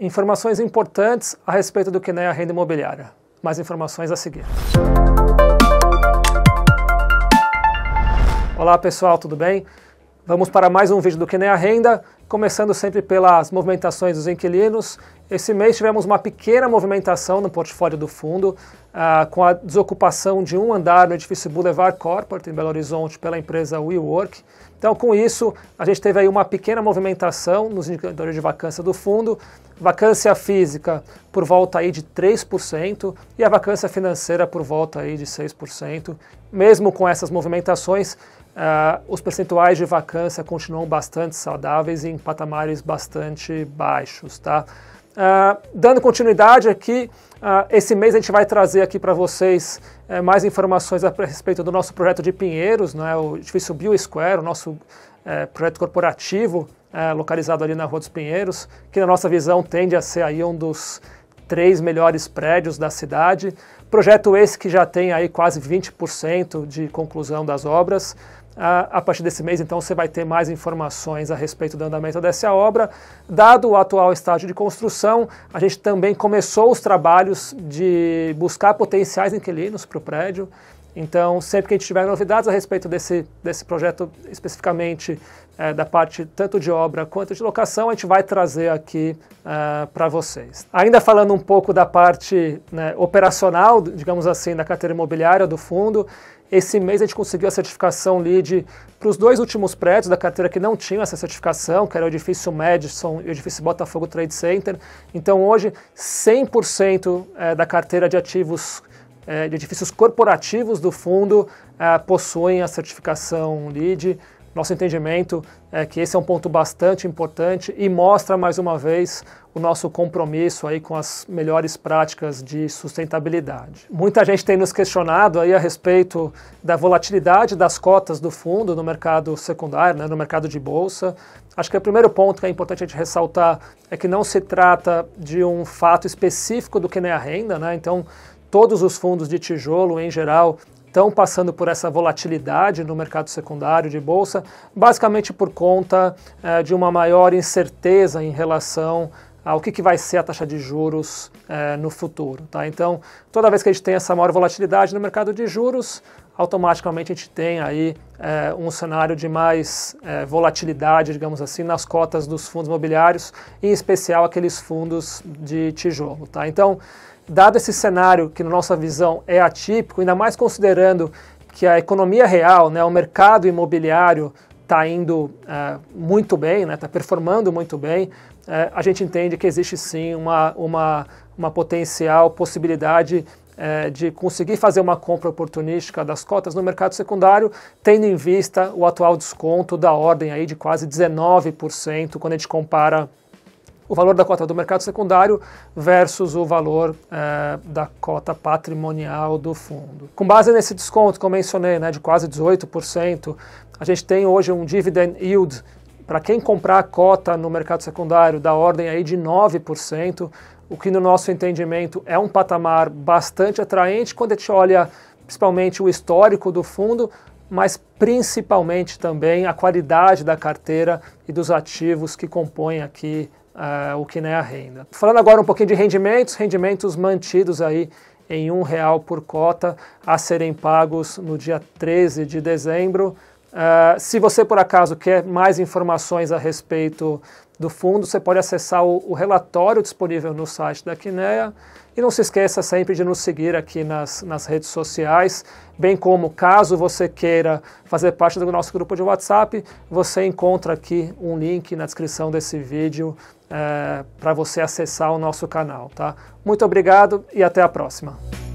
informações importantes a respeito do que é a renda imobiliária. Mais informações a seguir. Olá pessoal, tudo bem? Vamos para mais um vídeo do que é renda, começando sempre pelas movimentações dos inquilinos. Esse mês tivemos uma pequena movimentação no portfólio do fundo, ah, com a desocupação de um andar no edifício Boulevard Corporate, em Belo Horizonte, pela empresa WeWork. Então, com isso, a gente teve aí uma pequena movimentação nos indicadores de vacância do fundo, vacância física por volta aí de 3% e a vacância financeira por volta aí de 6%. Mesmo com essas movimentações, uh, os percentuais de vacância continuam bastante saudáveis e em patamares bastante baixos, tá? Uh, dando continuidade aqui, uh, esse mês a gente vai trazer aqui para vocês uh, mais informações a, respeito do nosso projeto de Pinheiros, né, o edifício BioSquare, o nosso eh, projeto corporativo eh, localizado ali na Rua dos Pinheiros, que na nossa visão tende a ser aí um dos três melhores prédios da cidade. Projeto esse que já tem aí quase 20% de conclusão das obras. A partir desse mês, então, você vai ter mais informações a respeito do andamento dessa obra. Dado o atual estágio de construção, a gente também começou os trabalhos de buscar potenciais inquilinos para o prédio. Então, sempre que a gente tiver novidades a respeito desse, desse projeto, especificamente é, da parte tanto de obra quanto de locação, a gente vai trazer aqui é, para vocês. Ainda falando um pouco da parte né, operacional, digamos assim, da carteira imobiliária do fundo, esse mês a gente conseguiu a certificação LEED para os dois últimos prédios da carteira que não tinham essa certificação, que era o edifício Madison e o edifício Botafogo Trade Center. Então hoje 100% é, da carteira de ativos eh, de edifícios corporativos do fundo eh, possuem a certificação LEED. Nosso entendimento é que esse é um ponto bastante importante e mostra mais uma vez o nosso compromisso aí com as melhores práticas de sustentabilidade. Muita gente tem nos questionado aí a respeito da volatilidade das cotas do fundo no mercado secundário, né, no mercado de bolsa. Acho que o primeiro ponto que é importante a gente ressaltar é que não se trata de um fato específico do que nem é a renda, né? Então, Todos os fundos de tijolo, em geral, estão passando por essa volatilidade no mercado secundário de bolsa, basicamente por conta eh, de uma maior incerteza em relação ao que, que vai ser a taxa de juros eh, no futuro. Tá? Então, toda vez que a gente tem essa maior volatilidade no mercado de juros, automaticamente a gente tem aí é, um cenário de mais é, volatilidade, digamos assim, nas cotas dos fundos imobiliários, em especial aqueles fundos de tijolo. Tá? Então, dado esse cenário que, na nossa visão, é atípico, ainda mais considerando que a economia real, né, o mercado imobiliário, está indo é, muito bem, está né, tá performando muito bem, é, a gente entende que existe sim uma, uma, uma potencial possibilidade é, de conseguir fazer uma compra oportunística das cotas no mercado secundário, tendo em vista o atual desconto da ordem aí de quase 19% quando a gente compara o valor da cota do mercado secundário versus o valor é, da cota patrimonial do fundo. Com base nesse desconto que eu mencionei, né, de quase 18%, a gente tem hoje um dividend yield para quem comprar a cota no mercado secundário da ordem aí de 9%, o que no nosso entendimento é um patamar bastante atraente quando a gente olha principalmente o histórico do fundo, mas principalmente também a qualidade da carteira e dos ativos que compõem aqui uh, o que é a renda. Falando agora um pouquinho de rendimentos, rendimentos mantidos aí em um real por cota a serem pagos no dia 13 de dezembro, Uh, se você, por acaso, quer mais informações a respeito do fundo, você pode acessar o, o, relatório disponível no site da Quinea. E não se esqueça sempre de nos seguir aqui nas, nas redes sociais, bem como caso você queira fazer parte do nosso grupo de WhatsApp, você encontra aqui um link na descrição desse vídeo eh, para você acessar o nosso canal. Tá? Muito obrigado e até a próxima.